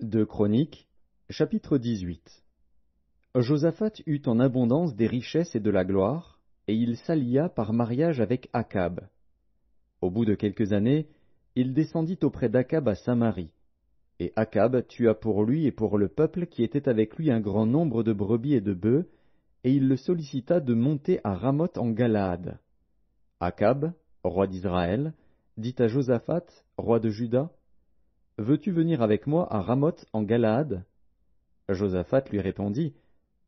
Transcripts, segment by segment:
de Chroniques, chapitre 18 Josaphat eut en abondance des richesses et de la gloire, et il s'allia par mariage avec Akab. Au bout de quelques années, il descendit auprès d'Akab à Samarie. Et Akab tua pour lui et pour le peuple qui était avec lui un grand nombre de brebis et de bœufs, et il le sollicita de monter à Ramoth en Galaad. Akab, roi d'Israël, dit à Josaphat, roi de Juda, Veux-tu venir avec moi à Ramoth en Galaad Josaphat lui répondit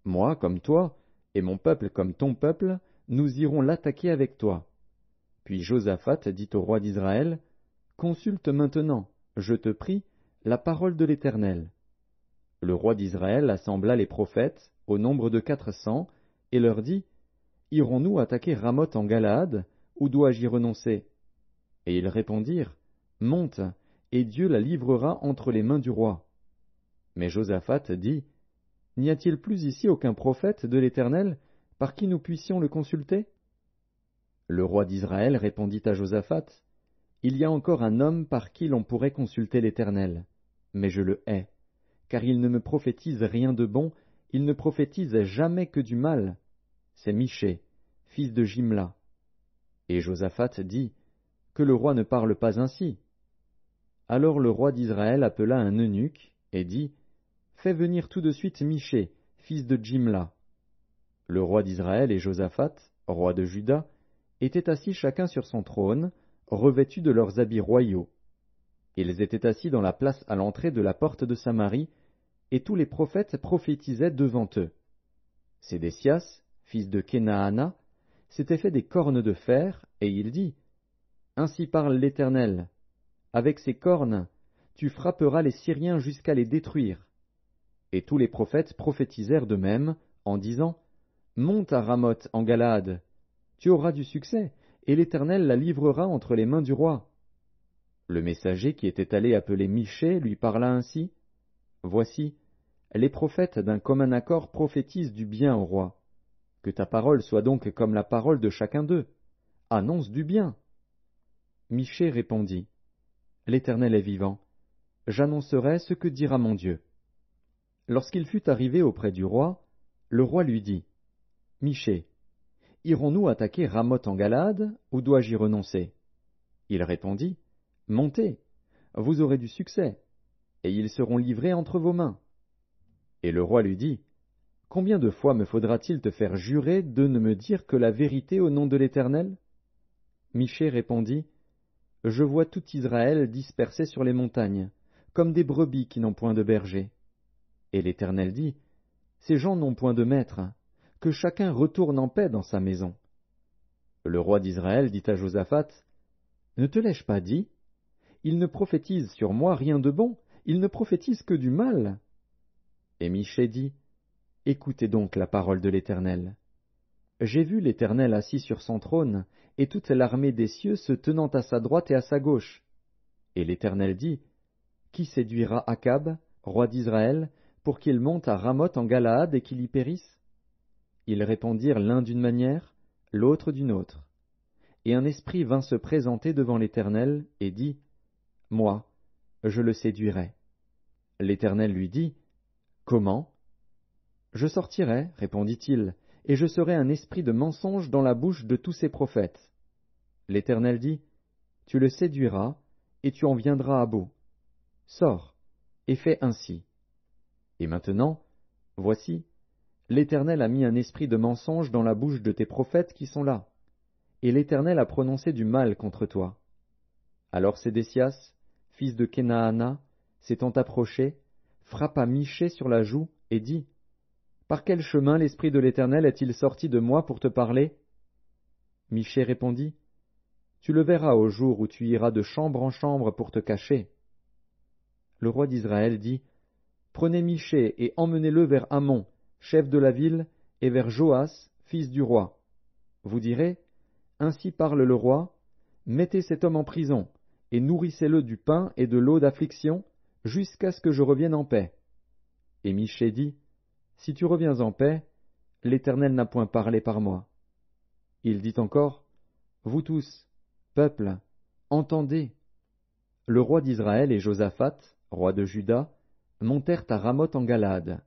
Moi comme toi, et mon peuple comme ton peuple, nous irons l'attaquer avec toi. Puis Josaphat dit au roi d'Israël Consulte maintenant, je te prie, la parole de l'Éternel. Le roi d'Israël assembla les prophètes, au nombre de quatre cents, et leur dit Irons-nous attaquer Ramoth en Galaad, ou dois-je y renoncer Et ils répondirent Monte, et Dieu la livrera entre les mains du roi. Mais Josaphat dit, N'y a-t-il plus ici aucun prophète de l'Éternel par qui nous puissions le consulter Le roi d'Israël répondit à Josaphat, Il y a encore un homme par qui l'on pourrait consulter l'Éternel, mais je le hais, car il ne me prophétise rien de bon, il ne prophétise jamais que du mal. C'est Michée, fils de Jimla. Et Josaphat dit, Que le roi ne parle pas ainsi, alors le roi d'Israël appela un eunuque et dit Fais venir tout de suite Miché, fils de Jimla. Le roi d'Israël et Josaphat, roi de Juda, étaient assis chacun sur son trône, revêtus de leurs habits royaux. Ils étaient assis dans la place à l'entrée de la porte de Samarie, et tous les prophètes prophétisaient devant eux. Sédécias, fils de Kénaana, s'était fait des cornes de fer, et il dit Ainsi parle l'Éternel, avec ses cornes, tu frapperas les Syriens jusqu'à les détruire. Et tous les prophètes prophétisèrent de même, en disant, Monte à Ramoth en Galade, tu auras du succès, et l'Éternel la livrera entre les mains du roi. Le messager qui était allé appeler Michée lui parla ainsi. Voici, les prophètes d'un commun accord prophétisent du bien au roi. Que ta parole soit donc comme la parole de chacun d'eux. Annonce du bien. Michée répondit. L'Éternel est vivant, j'annoncerai ce que dira mon Dieu. Lorsqu'il fut arrivé auprès du roi, le roi lui dit, Michée, irons-nous attaquer Ramoth en Galade, ou dois-je y renoncer Il répondit, Montez, vous aurez du succès, et ils seront livrés entre vos mains. Et le roi lui dit, Combien de fois me faudra-t-il te faire jurer de ne me dire que la vérité au nom de l'Éternel Michée répondit, je vois tout Israël dispersé sur les montagnes, comme des brebis qui n'ont point de berger. Et l'Éternel dit, Ces gens n'ont point de maître, que chacun retourne en paix dans sa maison. Le roi d'Israël dit à Josaphat, Ne te l'ai-je pas dit Il ne prophétise sur moi rien de bon, ils ne prophétise que du mal. Et Michée dit, Écoutez donc la parole de l'Éternel. J'ai vu l'Éternel assis sur son trône, et toute l'armée des cieux se tenant à sa droite et à sa gauche. Et l'Éternel dit, Qui séduira Akab, roi d'Israël, pour qu'il monte à Ramoth en Galaad et qu'il y périsse Ils répondirent l'un d'une manière, l'autre d'une autre. Et un esprit vint se présenter devant l'Éternel et dit, Moi, je le séduirai. L'Éternel lui dit, Comment Je sortirai, répondit-il, et je serai un esprit de mensonge dans la bouche de tous ces prophètes. L'Éternel dit, Tu le séduiras, et tu en viendras à bout. Sors, et fais ainsi. Et maintenant, voici, l'Éternel a mis un esprit de mensonge dans la bouche de tes prophètes qui sont là, et l'Éternel a prononcé du mal contre toi. Alors Sédécias, fils de Kénaana, s'étant approché, frappa Michée sur la joue et dit, par quel chemin l'Esprit de l'Éternel est-il sorti de moi pour te parler Michée répondit, Tu le verras au jour où tu iras de chambre en chambre pour te cacher. Le roi d'Israël dit, Prenez Michée et emmenez-le vers Amon, chef de la ville, et vers Joas, fils du roi. Vous direz, Ainsi parle le roi, Mettez cet homme en prison, et nourrissez-le du pain et de l'eau d'affliction, jusqu'à ce que je revienne en paix. Et Michée dit, si tu reviens en paix, l'Éternel n'a point parlé par moi. Il dit encore, Vous tous, peuple, entendez. Le roi d'Israël et Josaphat, roi de Juda, montèrent à Ramoth en Galade.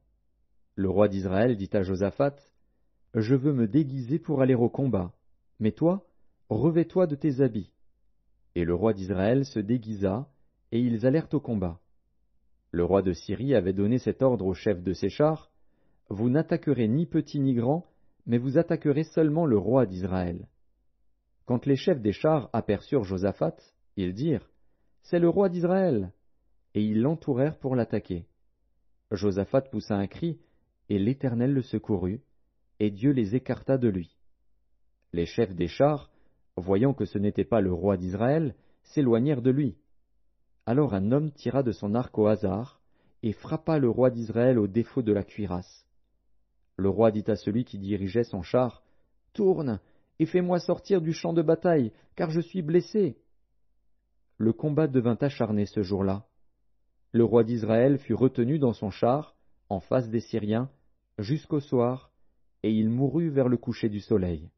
Le roi d'Israël dit à Josaphat, Je veux me déguiser pour aller au combat, mais toi, revêt-toi de tes habits. Et le roi d'Israël se déguisa, et ils allèrent au combat. Le roi de Syrie avait donné cet ordre au chef de ses chars, vous n'attaquerez ni petit ni grand, mais vous attaquerez seulement le roi d'Israël. Quand les chefs des chars aperçurent Josaphat, ils dirent C'est le roi d'Israël Et ils l'entourèrent pour l'attaquer. Josaphat poussa un cri, et l'Éternel le secourut, et Dieu les écarta de lui. Les chefs des chars, voyant que ce n'était pas le roi d'Israël, s'éloignèrent de lui. Alors un homme tira de son arc au hasard, et frappa le roi d'Israël au défaut de la cuirasse. Le roi dit à celui qui dirigeait son char Tourne et fais-moi sortir du champ de bataille, car je suis blessé. Le combat devint acharné ce jour-là. Le roi d'Israël fut retenu dans son char, en face des Syriens, jusqu'au soir, et il mourut vers le coucher du soleil.